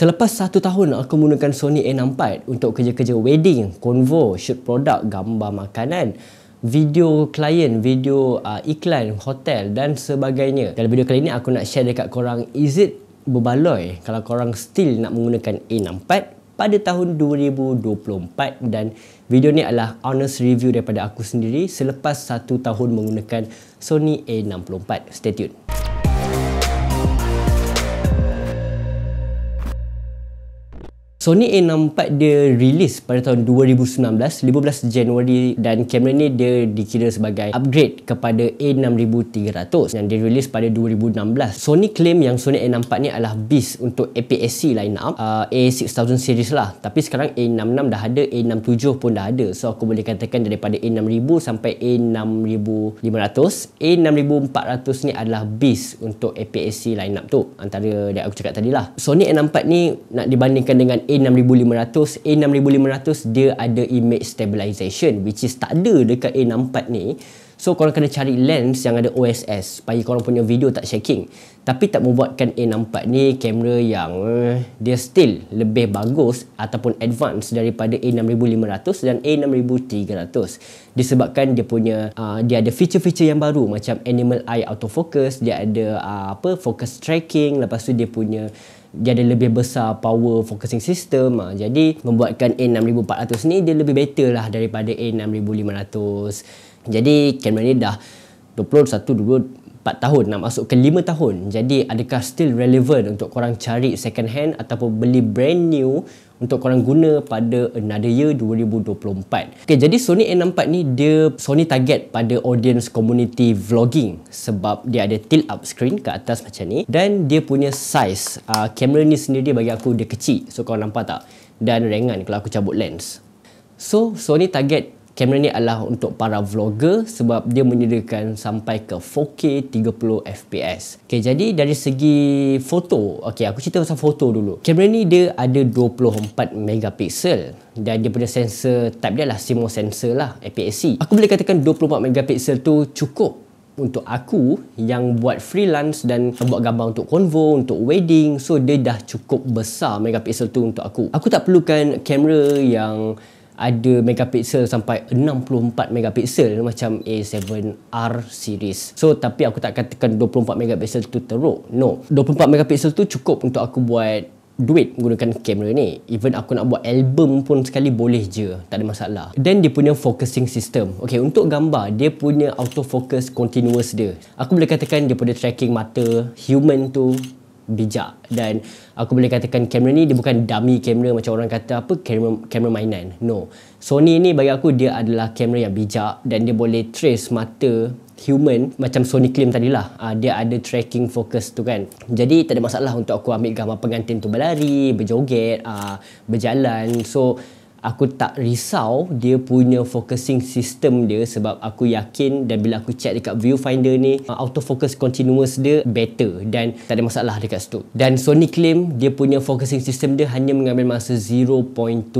Selepas satu tahun aku menggunakan Sony A64 untuk kerja-kerja wedding, konvo, shoot produk, gambar makanan, video klien, video uh, iklan, hotel dan sebagainya. Dalam video kali ini aku nak share dekat korang is it berbaloi kalau korang still nak menggunakan A64 pada tahun 2024 dan video ni adalah honest review daripada aku sendiri selepas satu tahun menggunakan Sony A64. Stay tuned. Sony A64 dia rilis pada tahun 2019, 15 Januari dan kamera ni dia dikira sebagai upgrade kepada A6300 yang dirilis pada 2016. Sony claim yang Sony A64 ni adalah beast untuk APS-C lineup uh, A6000 series lah. Tapi sekarang A66 dah ada, A67 pun dah ada. So aku boleh katakan daripada A6000 sampai A6500, A6400 ni adalah beast untuk APS-C lineup tu antara yang aku cakap tadi lah. Sony A64 ni nak dibandingkan dengan A6500 A6500 dia ada image stabilization which is tak ada dekat A64 ni so korang kena cari lens yang ada OSS supaya korang punya video tak shaking tapi tak membuatkan A64 ni kamera yang eh, dia still lebih bagus ataupun advance daripada A6500 dan A6300 disebabkan dia punya uh, dia ada feature-feature yang baru macam animal eye autofocus dia ada uh, apa focus tracking lepas tu dia punya dia ada lebih besar power focusing system ha. jadi membuatkan A6400 ni dia lebih better lah daripada A6500 jadi kamera ni dah 21, 22, 4 tahun nak masuk ke 5 tahun jadi adakah still relevant untuk korang cari second hand ataupun beli brand new untuk korang guna pada another year 2024 okay, jadi Sony A64 ni dia Sony target pada audience community vlogging sebab dia ada tilt up screen ke atas macam ni dan dia punya size uh, kamera ni sendiri bagi aku dia kecil so korang nampak tak dan ringan kalau aku cabut lens So, Sony target kamera ni adalah untuk para vlogger sebab dia menyediakan sampai ke 4K 30 fps. Okey jadi dari segi foto, okey aku cerita pasal foto dulu. Kamera ni dia ada 24 megapixel dan dia punya sensor type dia lah CMOS sensor lah APS-C. Aku boleh katakan 24 megapixel tu cukup untuk aku yang buat freelance dan buat gambar untuk konvo, untuk wedding. So dia dah cukup besar megapixel tu untuk aku. Aku tak perlukan kamera yang ada megapixel sampai 64 megapixel macam A7R series. So tapi aku tak katakan 24 megapixel tu teruk. No. 24 megapixel tu cukup untuk aku buat duit menggunakan kamera ni. Even aku nak buat album pun sekali boleh je. Tak ada masalah. Then dia punya focusing system. Okay untuk gambar dia punya autofocus continuous dia. Aku boleh katakan dia punya tracking mata human tu bijak dan aku boleh katakan kamera ni dia bukan dummy kamera macam orang kata apa kamera kamera mainan no Sony ni bagi aku dia adalah kamera yang bijak dan dia boleh trace mata human macam Sony claim tadi lah uh, ah, dia ada tracking focus tu kan jadi tak ada masalah untuk aku ambil gambar pengantin tu berlari berjoget uh, berjalan so aku tak risau dia punya focusing system dia sebab aku yakin dan bila aku check dekat viewfinder ni uh, autofocus continuous dia better dan tak ada masalah dekat situ dan Sony claim dia punya focusing system dia hanya mengambil masa 0.2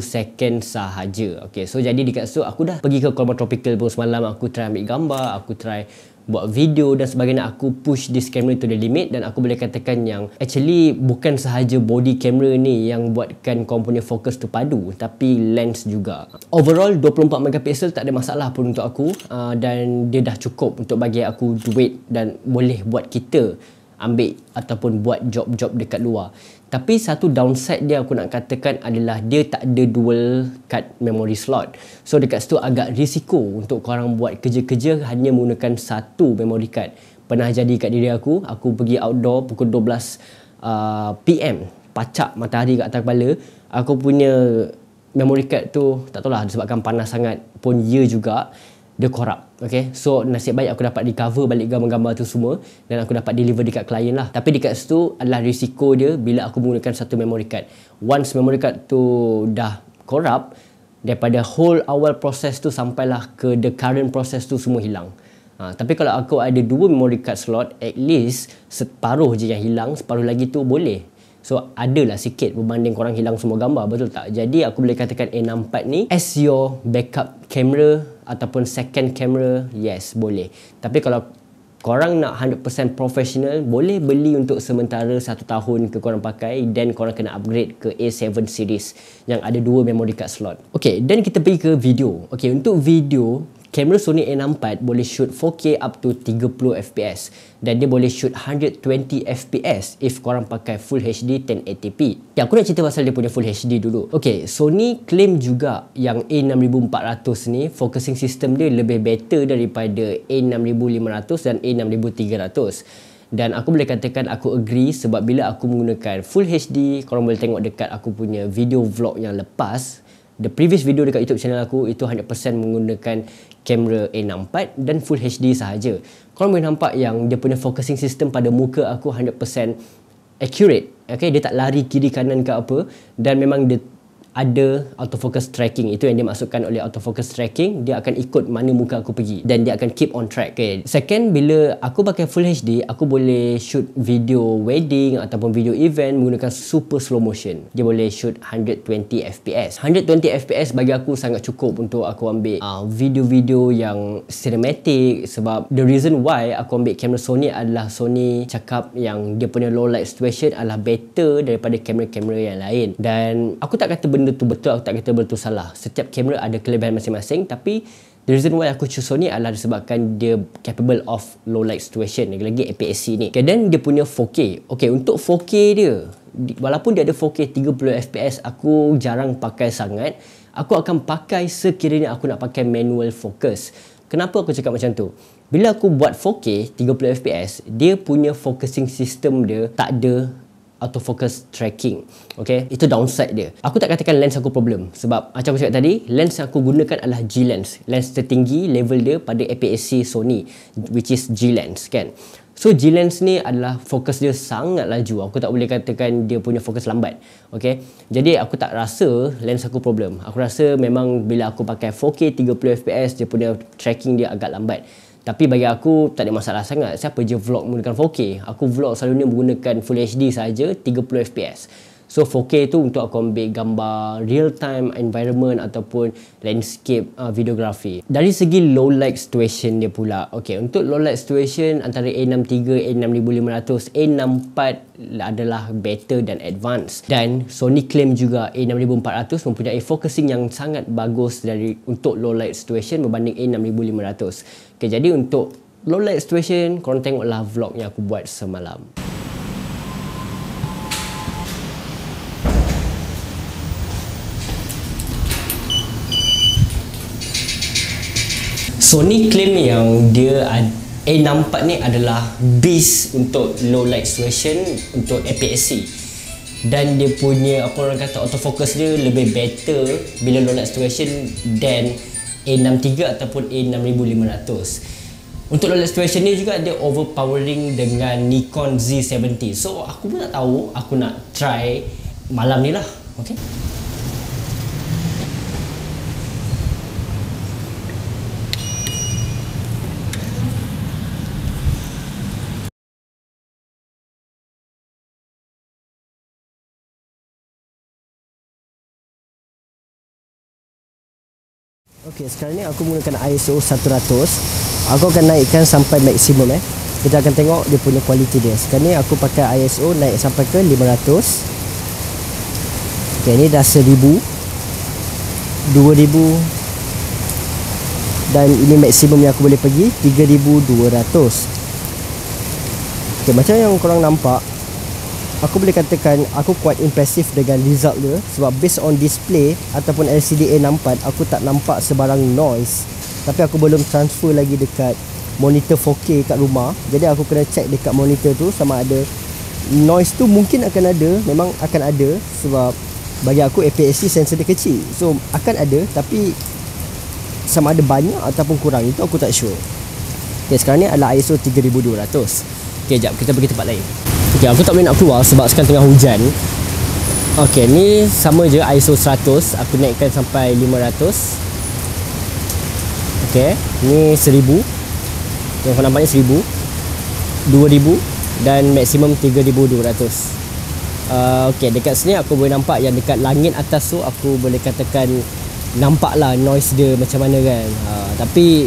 second sahaja ok so jadi dekat situ aku dah pergi ke Colmar Tropical pun semalam aku try ambil gambar aku try buat video dan sebagainya aku push this camera to the limit dan aku boleh katakan yang actually bukan sahaja body camera ni yang buatkan kau punya fokus tu padu tapi lens juga overall 24 megapixel tak ada masalah pun untuk aku uh, dan dia dah cukup untuk bagi aku duit dan boleh buat kita ambil ataupun buat job-job dekat luar tapi satu downside dia aku nak katakan adalah dia tak ada dual card memory slot. So dekat situ agak risiko untuk korang buat kerja-kerja hanya menggunakan satu memory card. Pernah jadi kat diri aku, aku pergi outdoor pukul 12 uh, PM. Pacak matahari kat atas kepala. Aku punya memory card tu tak tahu lah, disebabkan panas sangat pun ya juga dia korup okay? so nasib baik aku dapat recover balik gambar-gambar tu semua dan aku dapat deliver dekat klien lah tapi dekat situ adalah risiko dia bila aku menggunakan satu memory card once memory card tu dah korup daripada whole awal proses tu sampailah ke the current proses tu semua hilang ha, tapi kalau aku ada dua memory card slot at least separuh je yang hilang separuh lagi tu boleh So adalah sikit berbanding korang hilang semua gambar betul tak? Jadi aku boleh katakan A64 ni as your backup camera ataupun second camera, yes boleh. Tapi kalau korang nak 100% professional, boleh beli untuk sementara satu tahun ke korang pakai dan korang kena upgrade ke A7 series yang ada dua memory card slot. Okay, dan kita pergi ke video. Okay, untuk video, kamera Sony A64 boleh shoot 4K up to 30fps dan dia boleh shoot 120fps if korang pakai Full HD 1080p. Ya, aku nak cerita pasal dia punya Full HD dulu. Okay, Sony claim juga yang A6400 ni focusing system dia lebih better daripada A6500 dan A6300. Dan aku boleh katakan aku agree sebab bila aku menggunakan Full HD, korang boleh tengok dekat aku punya video vlog yang lepas, The previous video dekat YouTube channel aku itu 100% menggunakan kamera A64 dan full HD sahaja. Kau boleh nampak yang dia punya focusing system pada muka aku 100% accurate. Okay, dia tak lari kiri kanan ke apa dan memang dia ada autofocus tracking itu yang dia masukkan oleh autofocus tracking dia akan ikut mana muka aku pergi dan dia akan keep on track kan second bila aku pakai full HD aku boleh shoot video wedding ataupun video event menggunakan super slow motion dia boleh shoot 120 fps 120 fps bagi aku sangat cukup untuk aku ambil uh, video-video yang cinematic sebab the reason why aku ambil kamera Sony adalah Sony cakap yang dia punya low light situation adalah better daripada kamera-kamera yang lain dan aku tak kata benda benda tu betul aku tak kata betul salah setiap kamera ada kelebihan masing-masing tapi The reason why aku choose Sony adalah disebabkan dia capable of low light situation lagi-lagi APS-C ni. Okay, then dia punya 4K. Okay, untuk 4K dia, walaupun dia ada 4K 30fps, aku jarang pakai sangat. Aku akan pakai sekiranya aku nak pakai manual focus. Kenapa aku cakap macam tu? Bila aku buat 4K 30fps, dia punya focusing system dia tak ada autofocus tracking okay itu downside dia aku tak katakan lens aku problem sebab macam aku cakap tadi lens yang aku gunakan adalah G lens lens tertinggi level dia pada APS-C Sony which is G lens kan So G lens ni adalah fokus dia sangat laju. Aku tak boleh katakan dia punya fokus lambat. Okay. Jadi aku tak rasa lens aku problem. Aku rasa memang bila aku pakai 4K 30fps dia punya tracking dia agak lambat. Tapi bagi aku tak ada masalah sangat. Siapa je vlog menggunakan 4K? Aku vlog selalunya menggunakan Full HD saja 30 fps. So 4K tu untuk aku ambil gambar real time environment ataupun landscape uh, videography. Dari segi low light situation dia pula. Okay, untuk low light situation antara A63, A6500, A64 adalah better dan advance. Dan Sony claim juga A6400 mempunyai focusing yang sangat bagus dari untuk low light situation berbanding A6500. Okay, jadi untuk low light situation, korang tengoklah vlog yang aku buat semalam. Sony claim yang dia A64 eh, ni adalah beast untuk low light situation untuk APS-C dan dia punya apa orang kata autofocus dia lebih better bila low light situation than A63 ataupun A6500 untuk low light situation ni juga dia overpowering dengan Nikon Z70 so aku pun tak tahu aku nak try malam ni lah okay? Okey, sekarang ni aku menggunakan ISO 100. Aku akan naikkan sampai maksimum eh. Kita akan tengok dia punya kualiti dia. Sekarang ni aku pakai ISO naik sampai ke 500. Okey, ni dah 1000. 2000. Dan ini maksimum yang aku boleh pergi 3200. Okey, macam yang korang nampak aku boleh katakan aku quite impressive dengan result dia sebab based on display ataupun LCD A64 aku tak nampak sebarang noise tapi aku belum transfer lagi dekat monitor 4K kat rumah jadi aku kena check dekat monitor tu sama ada noise tu mungkin akan ada memang akan ada sebab bagi aku APS-C sensor dia kecil so akan ada tapi sama ada banyak ataupun kurang itu aku tak sure ok sekarang ni adalah ISO 3200 Okay, jap kita pergi tempat lain Okay, aku tak boleh nak keluar sebab sekarang tengah hujan Okay, ni sama je ISO 100 Aku naikkan sampai 500 Okay, ni 1000 Yang kau nampak ni 1000 2000 Dan maksimum 3200 uh, Okay, dekat sini aku boleh nampak yang dekat langit atas tu Aku boleh katakan nampaklah noise dia macam mana kan uh, Tapi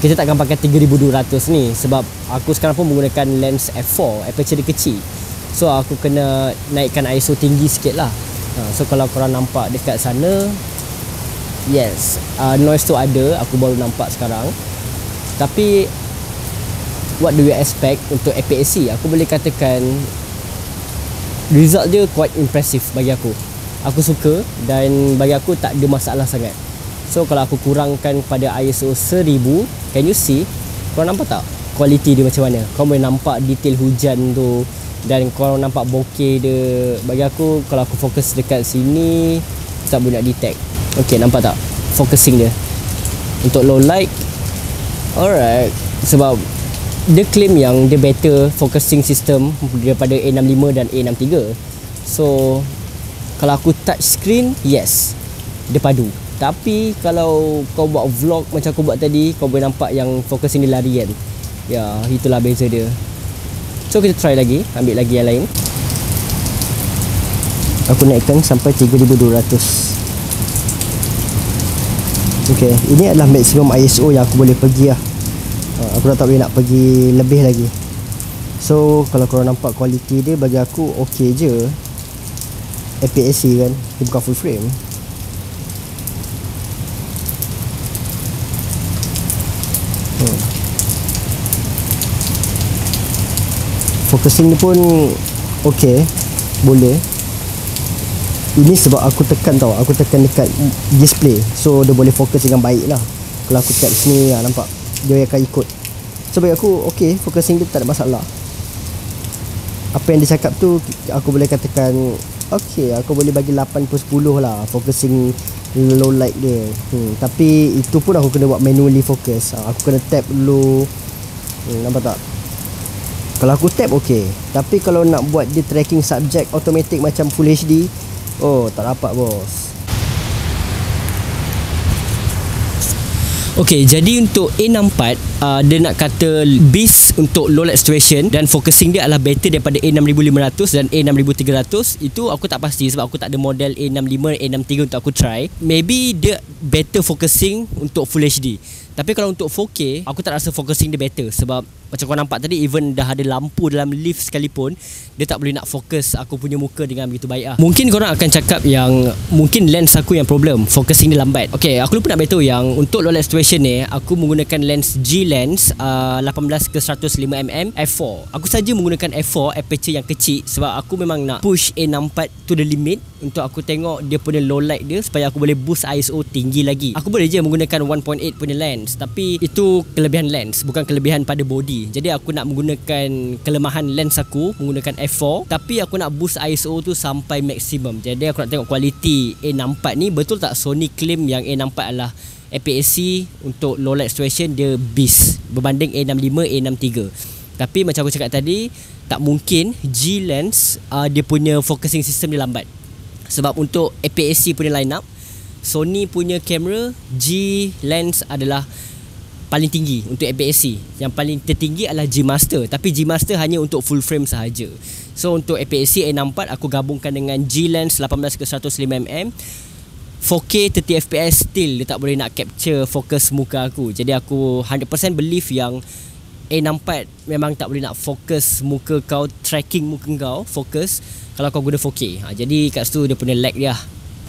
kita takkan pakai 3200 ni sebab aku sekarang pun menggunakan lens f4 aperture dia kecil so aku kena naikkan ISO tinggi sikit lah ha, so kalau korang nampak dekat sana yes uh, noise tu ada aku baru nampak sekarang tapi what do you expect untuk APS-C aku boleh katakan result dia quite impressive bagi aku aku suka dan bagi aku tak ada masalah sangat So kalau aku kurangkan pada ISO 1000 Can you see? Korang nampak tak? Kualiti dia macam mana? Kau boleh nampak detail hujan tu Dan korang nampak bokeh dia Bagi aku kalau aku fokus dekat sini Tak boleh nak detect Ok nampak tak? Focusing dia Untuk low light Alright Sebab dia claim yang dia better focusing system daripada A65 dan A63 so kalau aku touch screen yes dia padu tapi kalau kau buat vlog macam aku buat tadi Kau boleh nampak yang fokus ini lari kan Ya itulah beza dia So kita try lagi Ambil lagi yang lain Aku naikkan sampai 3200 Okay ini adalah maksimum ISO yang aku boleh pergi lah ah, Aku dah tak boleh nak pergi lebih lagi So kalau korang nampak kualiti dia bagi aku okey je APS-C kan Dia bukan full frame focusing ni pun okay, boleh ini sebab aku tekan tau aku tekan dekat display so dia boleh fokus dengan baik lah kalau aku tap sini lah nampak dia akan ikut so bagi aku okay, focusing dia tak ada masalah apa yang dia cakap tu aku boleh katakan okay, aku boleh bagi 8 per 10 lah focusing low light dia hmm, tapi itu pun aku kena buat manually focus ah, aku kena tap low hmm, nampak tak kalau aku tap okey. Tapi kalau nak buat dia tracking subject automatic macam full HD, oh tak dapat bos. Okey, jadi untuk A64 uh, dia nak kata beast untuk low light situation dan focusing dia adalah better daripada A6500 dan A6300 itu aku tak pasti sebab aku tak ada model A65 A63 untuk aku try. Maybe dia better focusing untuk full HD. Tapi kalau untuk 4K aku tak rasa focusing dia better sebab macam kau nampak tadi even dah ada lampu dalam lift sekalipun dia tak boleh nak fokus aku punya muka dengan begitu baik lah. mungkin korang akan cakap yang mungkin lens aku yang problem fokus ini lambat okay aku lupa nak beritahu yang untuk low light situation ni aku menggunakan lens G lens uh, 18 ke 105mm f4 aku saja menggunakan f4 aperture yang kecil sebab aku memang nak push A64 to the limit untuk aku tengok dia punya low light dia supaya aku boleh boost ISO tinggi lagi aku boleh je menggunakan 1.8 punya lens tapi itu kelebihan lens bukan kelebihan pada body jadi aku nak menggunakan kelemahan lens aku menggunakan f4 tapi aku nak boost ISO tu sampai maksimum. Jadi aku nak tengok kualiti A64 ni betul tak Sony claim yang A64 adalah APS-C untuk low light situation dia beast berbanding A65, A63. Tapi macam aku cakap tadi, tak mungkin G lens uh, dia punya focusing system dia lambat. Sebab untuk APS-C punya lineup, Sony punya kamera G lens adalah paling tinggi untuk APS-C yang paling tertinggi adalah G Master tapi G Master hanya untuk full frame sahaja so untuk APS-C A64 aku gabungkan dengan G Lens 18 ke 105 mm 4K 30 fps still dia tak boleh nak capture fokus muka aku jadi aku 100% believe yang A64 memang tak boleh nak fokus muka kau tracking muka kau fokus kalau kau guna 4K ha, jadi kat situ dia punya lag dia lah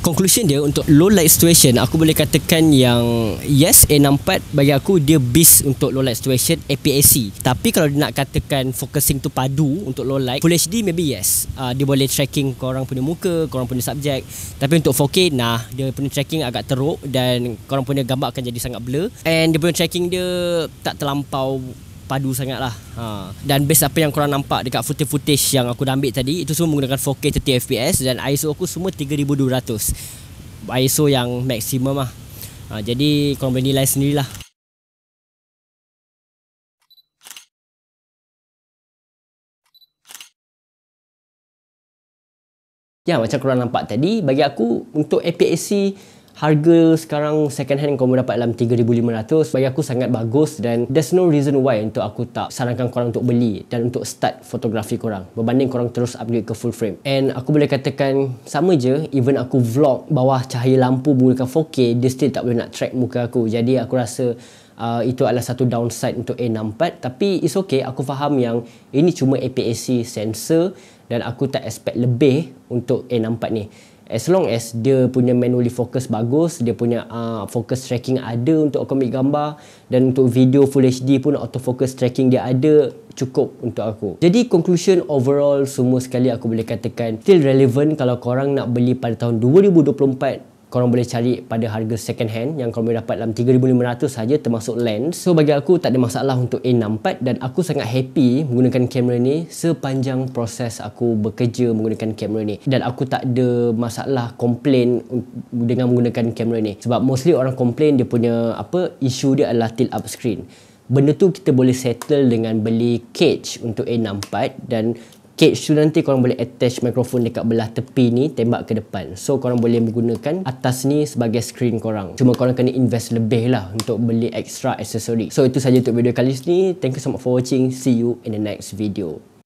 conclusion dia untuk low light situation aku boleh katakan yang yes A64 bagi aku dia best untuk low light situation APS-C tapi kalau dia nak katakan focusing tu padu untuk low light Full HD maybe yes uh, dia boleh tracking korang punya muka korang punya subjek tapi untuk 4K nah dia punya tracking agak teruk dan korang punya gambar akan jadi sangat blur and dia punya tracking dia tak terlampau padu sangat lah ha. Dan base apa yang korang nampak dekat footage-footage yang aku dah ambil tadi Itu semua menggunakan 4K 30fps dan ISO aku semua 3200 ISO yang maksimum lah ha. Jadi korang boleh nilai sendirilah Ya macam korang nampak tadi bagi aku untuk aps harga sekarang second hand kamu dapat dalam 3500 bagi aku sangat bagus dan there's no reason why untuk aku tak sarankan korang untuk beli dan untuk start fotografi korang berbanding korang terus upgrade ke full frame and aku boleh katakan sama je even aku vlog bawah cahaya lampu menggunakan 4K dia still tak boleh nak track muka aku jadi aku rasa Uh, itu adalah satu downside untuk A64 tapi it's okay aku faham yang ini cuma APS-C sensor dan aku tak expect lebih untuk A64 ni As long as dia punya manually focus bagus, dia punya uh, focus tracking ada untuk aku komik gambar dan untuk video full HD pun autofocus tracking dia ada cukup untuk aku. Jadi conclusion overall semua sekali aku boleh katakan still relevant kalau korang nak beli pada tahun 2024 korang boleh cari pada harga second hand yang korang boleh dapat dalam 3500 saja termasuk lens. So bagi aku tak ada masalah untuk A64 dan aku sangat happy menggunakan kamera ni sepanjang proses aku bekerja menggunakan kamera ni. Dan aku tak ada masalah komplain dengan menggunakan kamera ni. Sebab mostly orang komplain dia punya apa isu dia adalah tilt up screen. Benda tu kita boleh settle dengan beli cage untuk A64 dan cage tu nanti korang boleh attach microphone dekat belah tepi ni tembak ke depan so korang boleh menggunakan atas ni sebagai screen korang cuma korang kena invest lebih lah untuk beli extra accessory so itu saja untuk video kali ni thank you so much for watching see you in the next video